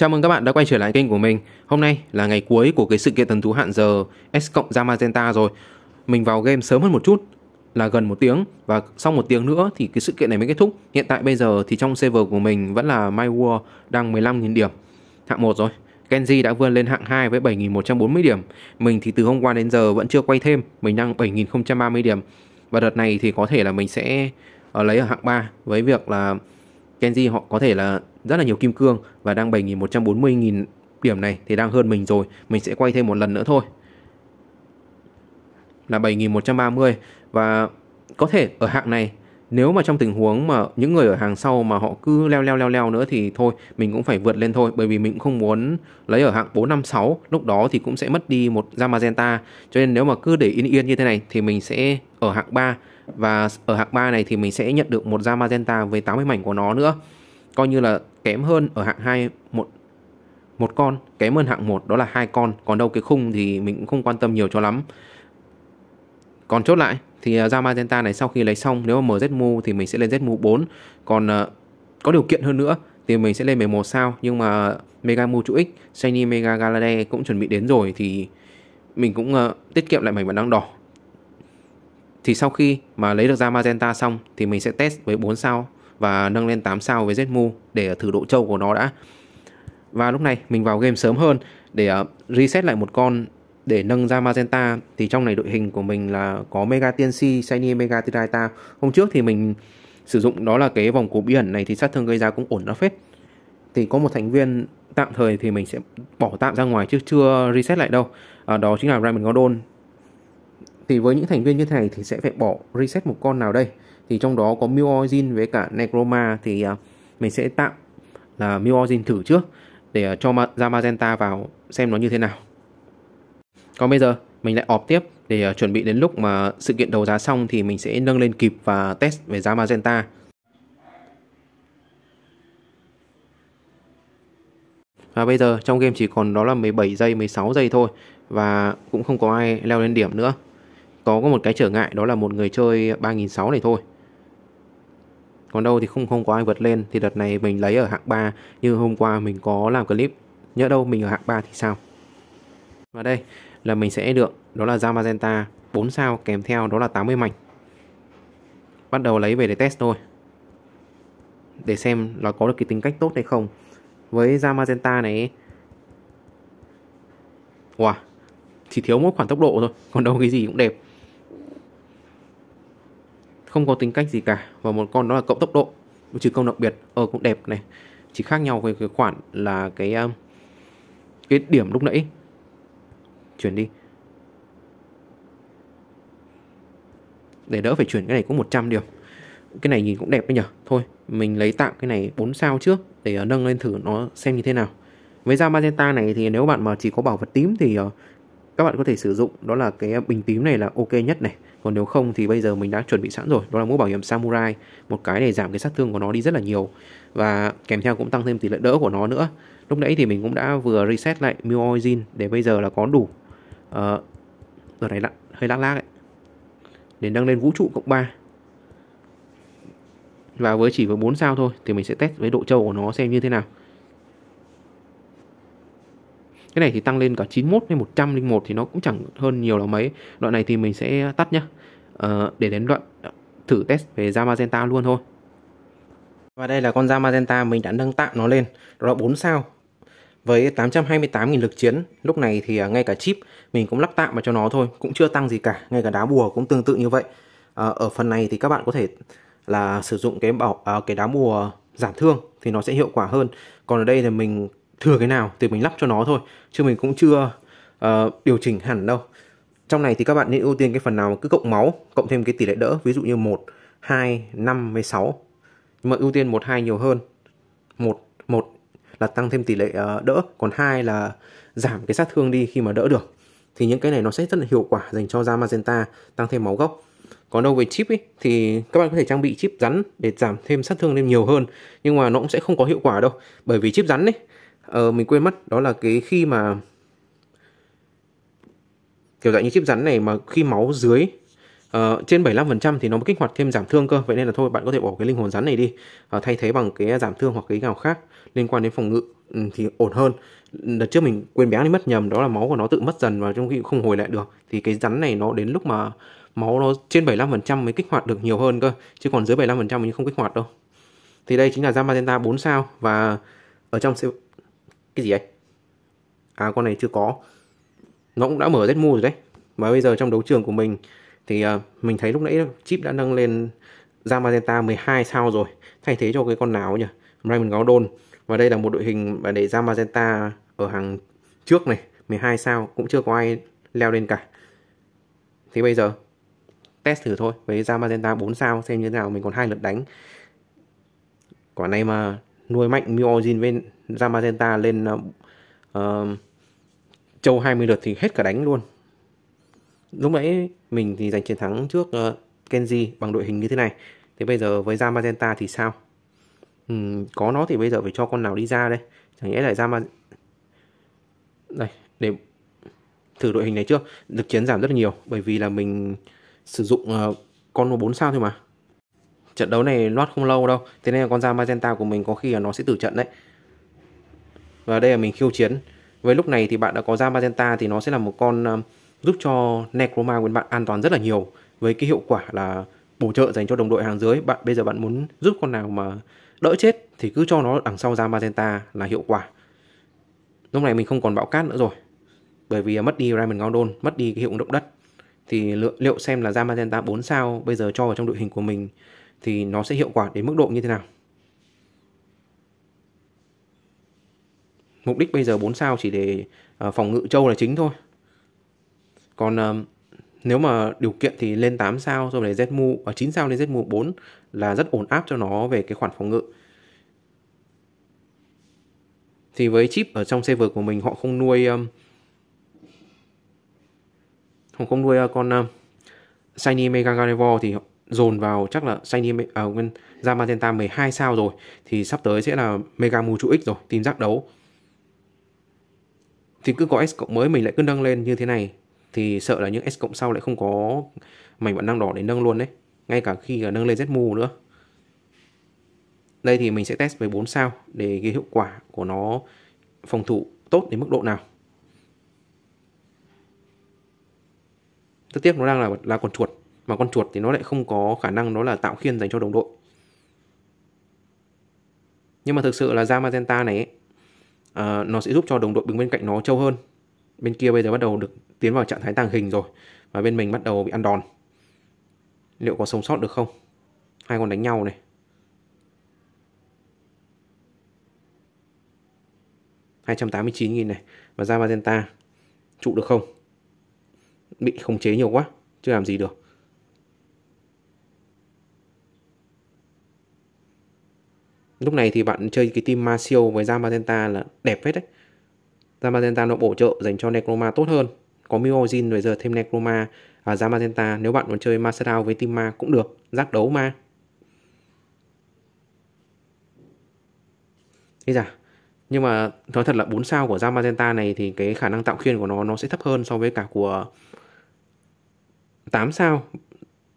Chào mừng các bạn đã quay trở lại kênh của mình. Hôm nay là ngày cuối của cái sự kiện thần thú hạn giờ S cộng ra Magenta rồi. Mình vào game sớm hơn một chút là gần một tiếng và sau một tiếng nữa thì cái sự kiện này mới kết thúc. Hiện tại bây giờ thì trong server của mình vẫn là My World đang 15.000 điểm. Hạng 1 rồi. Kenji đã vươn lên hạng 2 với 7.140 điểm. Mình thì từ hôm qua đến giờ vẫn chưa quay thêm, mình đang 7.030 điểm. Và đợt này thì có thể là mình sẽ ờ, lấy ở hạng 3 với việc là Kenji họ có thể là rất là nhiều kim cương và đang 7.140.000 điểm này thì đang hơn mình rồi. Mình sẽ quay thêm một lần nữa thôi. Là 7.130 và có thể ở hạng này nếu mà trong tình huống mà những người ở hàng sau mà họ cứ leo leo leo leo nữa thì thôi mình cũng phải vượt lên thôi bởi vì mình cũng không muốn lấy ở hạng 4 5 6 lúc đó thì cũng sẽ mất đi một da magenta cho nên nếu mà cứ để yên yên như thế này thì mình sẽ ở hạng 3 và ở hạng 3 này thì mình sẽ nhận được một da magenta với 80 mảnh của nó nữa coi như là kém hơn ở hạng 2 một một con kém hơn hạng 1 đó là hai con còn đâu cái khung thì mình cũng không quan tâm nhiều cho lắm còn chốt lại thì giao à, Magenta này sau khi lấy xong nếu mà mở ZMU thì mình sẽ lên ZMU 4 còn à, có điều kiện hơn nữa thì mình sẽ lên 11 sao nhưng mà à, Mega Mu chủ X, Shiny Mega Galade cũng chuẩn bị đến rồi thì mình cũng uh, tiết kiệm lại mảnh vẫn đang đỏ. Thì sau khi mà lấy được ra Magenta xong thì mình sẽ test với 4 sao và nâng lên 8 sao với ZMU để thử độ trâu của nó đã. Và lúc này mình vào game sớm hơn để uh, reset lại một con để nâng ra Magenta thì trong này đội hình của mình là có Mega Tiên Si, Shiny Mega Tirita. Hôm trước thì mình sử dụng đó là cái vòng cổ bí ẩn này thì sát thương gây ra cũng ổn nó phết. Thì có một thành viên tạm thời thì mình sẽ bỏ tạm ra ngoài chứ chưa reset lại đâu. À, đó chính là Raymond Gordon. Thì với những thành viên như thế này thì sẽ phải bỏ reset một con nào đây. Thì trong đó có mew Muojin với cả Necroma thì à, mình sẽ tạm là mew Muojin thử trước để à, cho ra Magenta vào xem nó như thế nào. Còn bây giờ mình lại ọp tiếp để ờ, chuẩn bị đến lúc mà sự kiện đấu giá xong thì mình sẽ nâng lên kịp và test về giá Magenta. Và bây giờ trong game chỉ còn đó là 17 giây, 16 giây thôi và cũng không có ai leo lên điểm nữa. Có có một cái trở ngại đó là một người chơi 3600 này thôi. Còn đâu thì không không có ai vượt lên thì đợt này mình lấy ở hạng 3 như hôm qua mình có làm clip. Nhớ đâu mình ở hạng 3 thì sao? Và đây là mình sẽ được đó là da magenta 4 sao kèm theo đó là 80 mảnh. Bắt đầu lấy về để test thôi. Để xem nó có được cái tính cách tốt hay không. Với da magenta này Wow, chỉ thiếu mỗi khoản tốc độ thôi, còn đâu cái gì cũng đẹp. Không có tính cách gì cả và một con đó là cộng tốc độ, trừ công đặc biệt, ờ cũng đẹp này. Chỉ khác nhau về cái khoản là cái um, cái điểm lúc nãy chuyển đi để đỡ phải chuyển cái này cũng 100 điểm cái này nhìn cũng đẹp đấy nhở thôi mình lấy tạm cái này 4 sao trước để ờ, nâng lên thử nó xem như thế nào với dao magenta này thì nếu bạn mà chỉ có bảo vật tím thì ờ, các bạn có thể sử dụng đó là cái bình tím này là ok nhất này còn nếu không thì bây giờ mình đã chuẩn bị sẵn rồi đó là mũ bảo hiểm samurai một cái để giảm cái sát thương của nó đi rất là nhiều và kèm theo cũng tăng thêm tỷ lệ đỡ của nó nữa lúc nãy thì mình cũng đã vừa reset lại Mioizin để bây giờ là có đủ uh, giờ này lạ, hơi lác lác ấy để nâng lên vũ trụ cộng 3 và với chỉ với 4 sao thôi thì mình sẽ test với độ trâu của nó xem như thế nào cái này thì tăng lên cả 91 hay 101 thì nó cũng chẳng hơn nhiều là mấy đoạn này thì mình sẽ tắt nhá ờ, để đến đoạn thử test về da magenta luôn thôi và đây là con da magenta mình đã nâng tạm nó lên đó là 4 sao với 828.000 lực chiến lúc này thì à, ngay cả chip mình cũng lắp tạm vào cho nó thôi cũng chưa tăng gì cả ngay cả đá bùa cũng tương tự như vậy à, ở phần này thì các bạn có thể là sử dụng cái bảo à, cái đá bùa giảm thương thì nó sẽ hiệu quả hơn còn ở đây thì mình thừa cái nào thì mình lắp cho nó thôi chứ mình cũng chưa uh, điều chỉnh hẳn đâu trong này thì các bạn nên ưu tiên cái phần nào cứ cộng máu cộng thêm cái tỷ lệ đỡ ví dụ như 1 2 5 16 nhưng mà ưu tiên một hai nhiều hơn một là tăng thêm tỷ lệ uh, đỡ còn hai là giảm cái sát thương đi khi mà đỡ được thì những cái này nó sẽ rất là hiệu quả dành cho da magenta tăng thêm máu gốc còn đâu về chip ấy, thì các bạn có thể trang bị chip rắn để giảm thêm sát thương lên nhiều hơn nhưng mà nó cũng sẽ không có hiệu quả đâu bởi vì chip rắn ấy uh, mình quên mất đó là cái khi mà kiểu dạng như chip rắn này mà khi máu dưới Ờ, trên 75% thì nó mới kích hoạt thêm giảm thương cơ vậy nên là thôi bạn có thể bỏ cái linh hồn rắn này đi uh, thay thế bằng cái giảm thương hoặc cái nào khác liên quan đến phòng ngự ừ, thì ổn hơn đợt trước mình quên béo đi mất nhầm đó là máu của nó tự mất dần và trong khi không hồi lại được thì cái rắn này nó đến lúc mà máu nó trên 75% mới kích hoạt được nhiều hơn cơ chứ còn dưới 75% mình không kích hoạt đâu thì đây chính là Zamazenta 4 sao và ở trong sẽ cái gì ấy à con này chưa có nó cũng đã mở rất mua rồi đấy và bây giờ trong đấu trường của mình thì uh, mình thấy lúc nãy chip đã nâng lên ra magenta 12 sao rồi thay thế cho cái con nào nhỉ Raymond Gordon và đây là một đội hình mà để ra magenta ở hàng trước này 12 sao cũng chưa có ai leo lên cả thì bây giờ test thử thôi với ra magenta 4 sao xem như thế nào mình còn hai lượt đánh quả này mà nuôi mạnh Miojin với ra magenta lên uh, châu 20 lượt thì hết cả đánh luôn lúc nãy mình thì giành chiến thắng trước uh, Kenji bằng đội hình như thế này thế bây giờ với ra Magenta thì sao ừ, có nó thì bây giờ phải cho con nào đi ra đây chẳng lẽ lại ra mà đây để thử đội hình này trước lực chiến giảm rất là nhiều bởi vì là mình sử dụng uh, con 4 sao thôi mà trận đấu này loát không lâu đâu thế nên là con Ra magenta của mình có khi là nó sẽ tử trận đấy và đây là mình khiêu chiến với lúc này thì bạn đã có Ra magenta thì nó sẽ là một con uh, giúp cho Necroma của bạn an toàn rất là nhiều với cái hiệu quả là bổ trợ dành cho đồng đội hàng dưới bạn bây giờ bạn muốn giúp con nào mà đỡ chết thì cứ cho nó đằng sau ra magenta là hiệu quả lúc này mình không còn bão cát nữa rồi bởi vì mất đi Raymond Gordon mất đi cái hiệu động đất thì liệu, xem là ra magenta 4 sao bây giờ cho vào trong đội hình của mình thì nó sẽ hiệu quả đến mức độ như thế nào mục đích bây giờ 4 sao chỉ để ờ, phòng ngự châu là chính thôi còn uh, nếu mà điều kiện thì lên 8 sao rồi lấy Zmu ở 9 sao lên Zmu 4 là rất ổn áp cho nó về cái khoản phòng ngự thì với chip ở trong server của mình họ không nuôi um, họ không nuôi uh, con uh, Shiny Mega Gardevoir thì dồn vào chắc là Shiny à, uh, nguyên Zamazenta 12 sao rồi thì sắp tới sẽ là Mega Mewtwo X rồi tìm giác đấu thì cứ có S cộng mới mình lại cứ nâng lên như thế này thì sợ là những S cộng sau lại không có mảnh bạn năng đỏ để nâng luôn đấy ngay cả khi là nâng lên Zmu nữa đây thì mình sẽ test với 4 sao để cái hiệu quả của nó phòng thủ tốt đến mức độ nào Tất tiếc nó đang là là con chuột mà con chuột thì nó lại không có khả năng nó là tạo khiên dành cho đồng đội nhưng mà thực sự là da magenta này ấy, à, nó sẽ giúp cho đồng đội đứng bên cạnh nó trâu hơn bên kia bây giờ bắt đầu được tiến vào trạng thái tàng hình rồi và bên mình bắt đầu bị ăn đòn liệu có sống sót được không hai con đánh nhau này hai trăm tám mươi chín nghìn này và ra magenta trụ được không bị khống chế nhiều quá chưa làm gì được lúc này thì bạn chơi cái team ma siêu với ra magenta là đẹp hết đấy Zamazenta nó bổ trợ dành cho Necroma tốt hơn. Có Miojin rồi giờ thêm Necroma à, Zamazenta nếu bạn muốn chơi Masadao với team ma cũng được, giác đấu ma. Thế dạ. Nhưng mà nói thật là 4 sao của Zamazenta này thì cái khả năng tạo khuyên của nó nó sẽ thấp hơn so với cả của 8 sao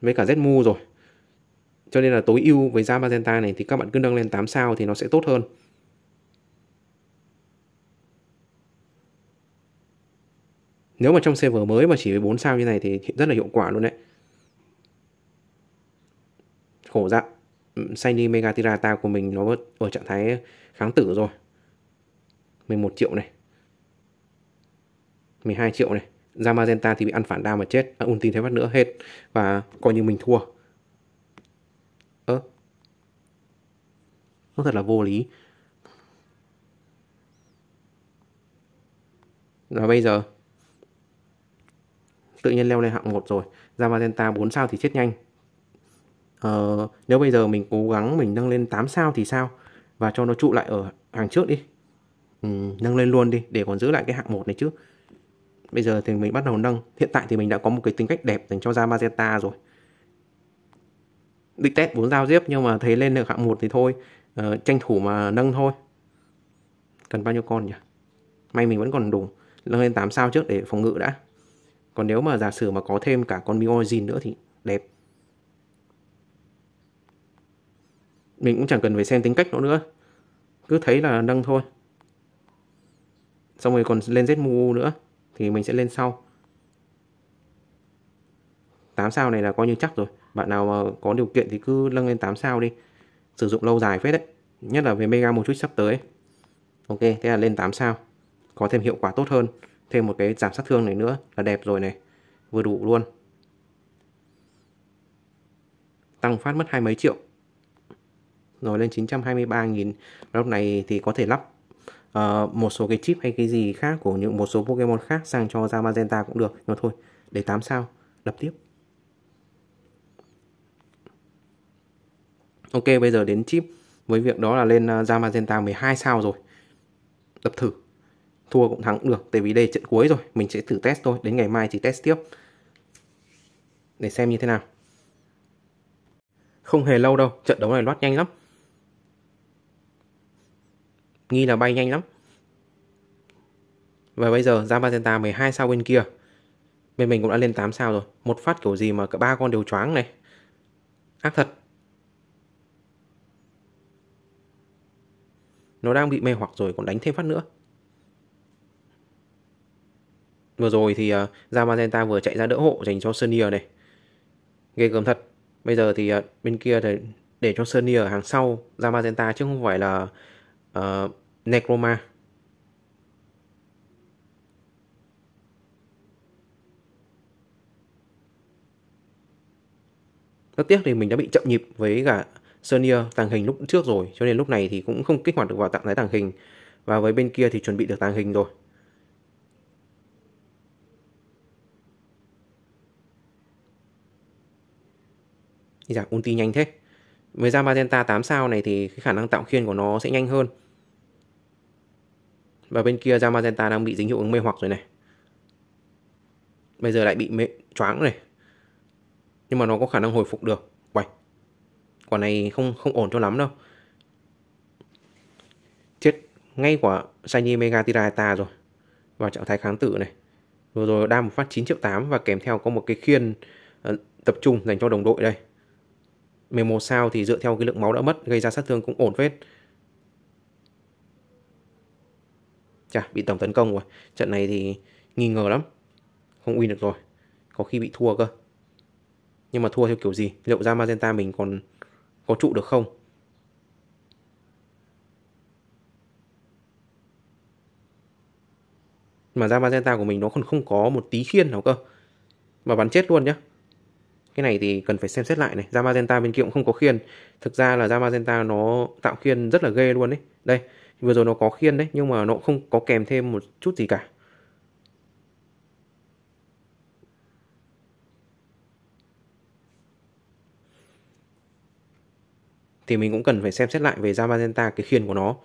với cả Zmu rồi. Cho nên là tối ưu với Zamazenta này thì các bạn cứ nâng lên 8 sao thì nó sẽ tốt hơn. Nếu mà trong server mới mà chỉ với 4 sao như này thì rất là hiệu quả luôn đấy. Khổ dạ. Shiny Megatirata của mình nó ở trạng thái kháng tử rồi. 11 triệu này. 12 triệu này. Ra thì bị ăn phản đao mà chết. À, Ulti thế bắt nữa hết. Và coi như mình thua. Ơ. À. Nó thật là vô lý. Và bây giờ tự nhiên leo lên hạng một rồi Ra Delta 4 sao thì chết nhanh ờ, nếu bây giờ mình cố gắng mình nâng lên 8 sao thì sao và cho nó trụ lại ở hàng trước đi ừ, nâng lên luôn đi để còn giữ lại cái hạng một này chứ bây giờ thì mình bắt đầu nâng hiện tại thì mình đã có một cái tính cách đẹp dành cho Ra Delta rồi định test 4 giao diếp nhưng mà thấy lên được hạng một thì thôi ờ, tranh thủ mà nâng thôi cần bao nhiêu con nhỉ may mình vẫn còn đủ nâng lên 8 sao trước để phòng ngự đã còn nếu mà giả sử mà có thêm cả con Miojin nữa thì đẹp mình cũng chẳng cần phải xem tính cách nó nữa cứ thấy là nâng thôi xong rồi còn lên ZMU nữa thì mình sẽ lên sau 8 sao này là coi như chắc rồi bạn nào mà có điều kiện thì cứ nâng lên 8 sao đi sử dụng lâu dài phết đấy nhất là về mega một chút sắp tới ok thế là lên 8 sao có thêm hiệu quả tốt hơn thêm một cái giảm sát thương này nữa là đẹp rồi này vừa đủ luôn tăng phát mất hai mấy triệu rồi lên 923 nghìn. lúc này thì có thể lắp uh, một số cái chip hay cái gì khác của những một số Pokemon khác sang cho ra Magenta cũng được nhưng mà thôi để 8 sao đập tiếp Ok bây giờ đến chip với việc đó là lên ra Magenta 12 sao rồi đập thử thua cũng thắng cũng được tại vì đây trận cuối rồi mình sẽ thử test thôi đến ngày mai thì test tiếp để xem như thế nào không hề lâu đâu trận đấu này loát nhanh lắm nghi là bay nhanh lắm và bây giờ ra Magenta 12 sao bên kia bên mình cũng đã lên 8 sao rồi một phát kiểu gì mà cả ba con đều choáng này ác thật nó đang bị mê hoặc rồi còn đánh thêm phát nữa Vừa rồi thì uh, Magenta vừa chạy ra đỡ hộ dành cho Sunnier này. Ghê gớm thật. Bây giờ thì uh, bên kia thì để cho Sunnier ở hàng sau Ra Magenta chứ không phải là uh, Necroma. Rất tiếc thì mình đã bị chậm nhịp với cả Sunnier tàng hình lúc trước rồi cho nên lúc này thì cũng không kích hoạt được vào trạng thái tàng hình và với bên kia thì chuẩn bị được tàng hình rồi Ý dạ, ulti nhanh thế. Với ra Magenta 8 sao này thì cái khả năng tạo khiên của nó sẽ nhanh hơn. Và bên kia ra Magenta đang bị dính hiệu ứng mê hoặc rồi này. Bây giờ lại bị mê choáng này. Nhưng mà nó có khả năng hồi phục được. quay. Quả này không không ổn cho lắm đâu. Chết ngay quả Shiny Mega Tiraita rồi. Vào trạng thái kháng tử này. Vừa rồi đam một phát 9 triệu 8 và kèm theo có một cái khiên ờ, tập trung dành cho đồng đội đây. 11 sao thì dựa theo cái lượng máu đã mất gây ra sát thương cũng ổn phết. Chà, bị tổng tấn công rồi. Trận này thì nghi ngờ lắm. Không win được rồi. Có khi bị thua cơ. Nhưng mà thua theo kiểu gì? Liệu ra Magenta mình còn có trụ được không? Mà ra Magenta của mình nó còn không có một tí khiên nào cơ. Mà bắn chết luôn nhá cái này thì cần phải xem xét lại này Zamazenta bên kia cũng không có khiên thực ra là Zamazenta nó tạo khiên rất là ghê luôn đấy đây vừa rồi nó có khiên đấy nhưng mà nó không có kèm thêm một chút gì cả thì mình cũng cần phải xem xét lại về Zamazenta cái khiên của nó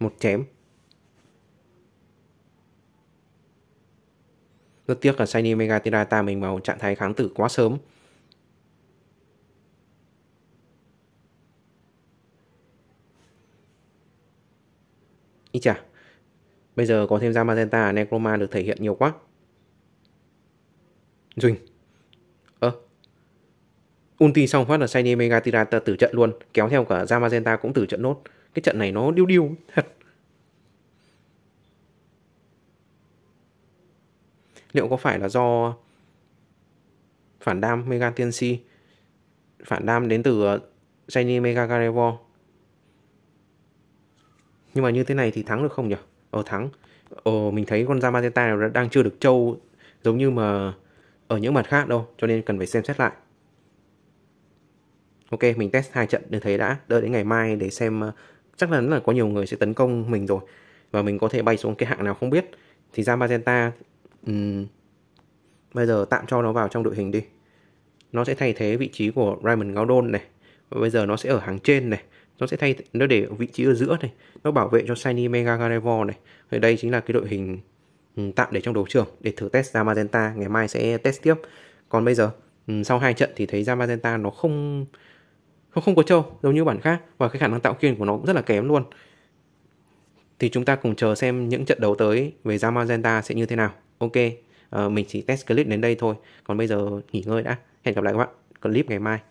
một chém Rất tiếc là Shiny Mega Tirata mình vào trạng thái kháng tử quá sớm. Ý chà, bây giờ có thêm ra Magenta Necroma được thể hiện nhiều quá. Duỳnh. Ơ. À. Ulti xong phát là Shiny Mega Tirata tử trận luôn, kéo theo cả Zamazenta cũng tử trận nốt. Cái trận này nó điêu điêu, thật. liệu có phải là do phản đam Mega Tiên Si phản đam đến từ Shiny ờ, Mega Gardevoir nhưng mà như thế này thì thắng được không nhỉ? Ờ thắng Ờ mình thấy con Yamazeta này đang chưa được trâu giống như mà ở những mặt khác đâu cho nên cần phải xem xét lại Ok, mình test hai trận được thấy đã, đợi đến ngày mai để xem ờ, chắc chắn là, là có nhiều người sẽ tấn công mình rồi và mình có thể bay xuống cái hạng nào không biết. Thì ra Magenta Uhm, bây giờ tạm cho nó vào trong đội hình đi. Nó sẽ thay thế vị trí của Raymond Gordon này. Và bây giờ nó sẽ ở hàng trên này. Nó sẽ thay nó để vị trí ở giữa này. Nó bảo vệ cho Shiny Mega Gardevoir này. Thì đây chính là cái đội hình tạm để trong đấu trường để thử test ra Magenta. Ngày mai sẽ test tiếp. Còn bây giờ sau hai trận thì thấy ra Magenta nó không không không có trâu giống như bản khác và cái khả năng tạo kiên của nó cũng rất là kém luôn thì chúng ta cùng chờ xem những trận đấu tới về Zamazenta sẽ như thế nào ok uh, mình chỉ test clip đến đây thôi còn bây giờ nghỉ ngơi đã hẹn gặp lại các bạn clip ngày mai